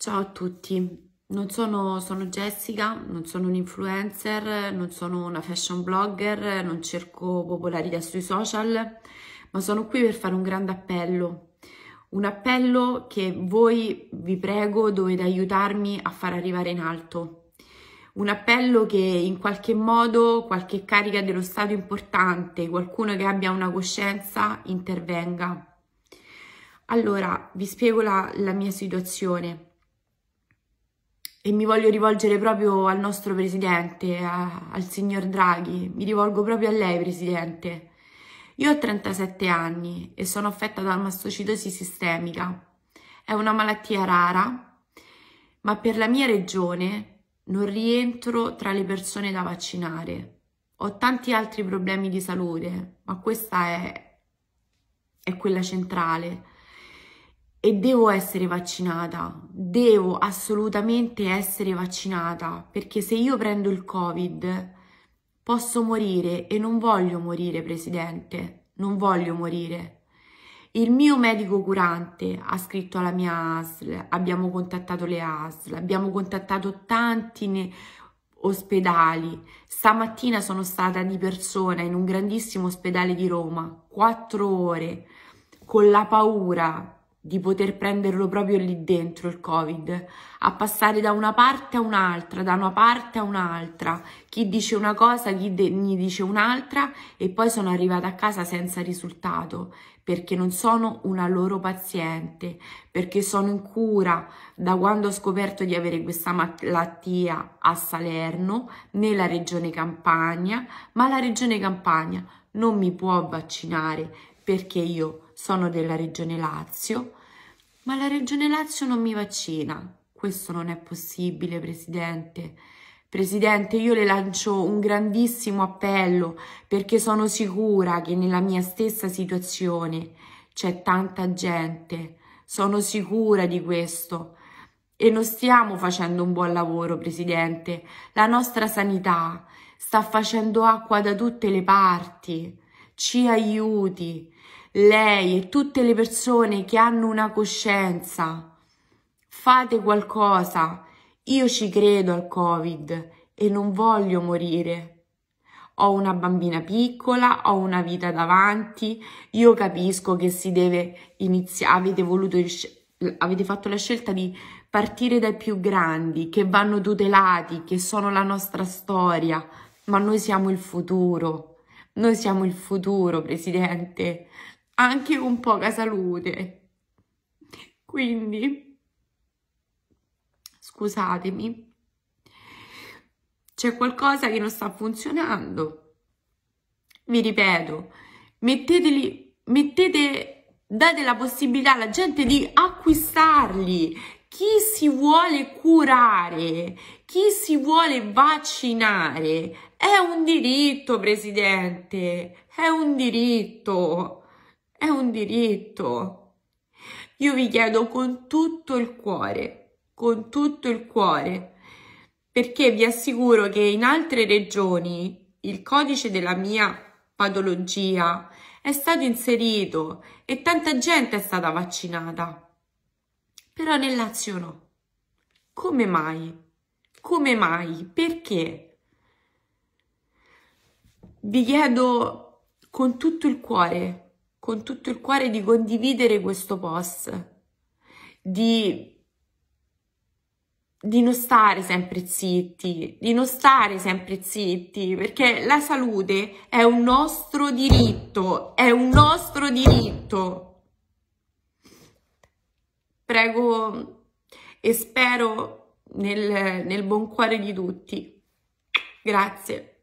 Ciao a tutti, non sono, sono Jessica, non sono un influencer, non sono una fashion blogger, non cerco popolarità sui social, ma sono qui per fare un grande appello. Un appello che voi, vi prego, dovete aiutarmi a far arrivare in alto. Un appello che in qualche modo qualche carica dello Stato importante, qualcuno che abbia una coscienza, intervenga. Allora, vi spiego la, la mia situazione e mi voglio rivolgere proprio al nostro Presidente, a, al signor Draghi, mi rivolgo proprio a lei Presidente. Io ho 37 anni e sono affetta da mastocitosi sistemica. È una malattia rara, ma per la mia regione non rientro tra le persone da vaccinare. Ho tanti altri problemi di salute, ma questa è, è quella centrale e devo essere vaccinata, devo assolutamente essere vaccinata, perché se io prendo il Covid posso morire e non voglio morire, Presidente, non voglio morire. Il mio medico curante ha scritto alla mia ASL, abbiamo contattato le ASL, abbiamo contattato tanti ospedali. Stamattina sono stata di persona in un grandissimo ospedale di Roma, quattro ore, con la paura di poter prenderlo proprio lì dentro il covid, a passare da una parte a un'altra, da una parte a un'altra, chi dice una cosa, chi mi dice un'altra e poi sono arrivata a casa senza risultato perché non sono una loro paziente, perché sono in cura da quando ho scoperto di avere questa malattia a Salerno, nella regione Campania, ma la regione Campania non mi può vaccinare perché io sono della regione Lazio, ma la Regione Lazio non mi vaccina. Questo non è possibile, Presidente. Presidente, io le lancio un grandissimo appello perché sono sicura che nella mia stessa situazione c'è tanta gente. Sono sicura di questo. E non stiamo facendo un buon lavoro, Presidente. La nostra sanità sta facendo acqua da tutte le parti. Ci aiuti lei e tutte le persone che hanno una coscienza, fate qualcosa. Io ci credo al Covid e non voglio morire. Ho una bambina piccola, ho una vita davanti. Io capisco che si deve iniziare. Avete voluto avete fatto la scelta di partire dai più grandi, che vanno tutelati, che sono la nostra storia, ma noi siamo il futuro. Noi siamo il futuro, presidente anche un po' salute. Quindi, scusatemi, c'è qualcosa che non sta funzionando. Vi ripeto, metteteli, mettete, date la possibilità alla gente di acquistarli. Chi si vuole curare, chi si vuole vaccinare, è un diritto, Presidente, è un diritto è un diritto. Io vi chiedo con tutto il cuore, con tutto il cuore, perché vi assicuro che in altre regioni il codice della mia patologia è stato inserito e tanta gente è stata vaccinata. Però nel Lazio no. Come mai? Come mai? Perché? Vi chiedo con tutto il cuore con tutto il cuore di condividere questo post, di di non stare sempre zitti, di non stare sempre zitti, perché la salute è un nostro diritto, è un nostro diritto. Prego e spero nel, nel buon cuore di tutti. Grazie.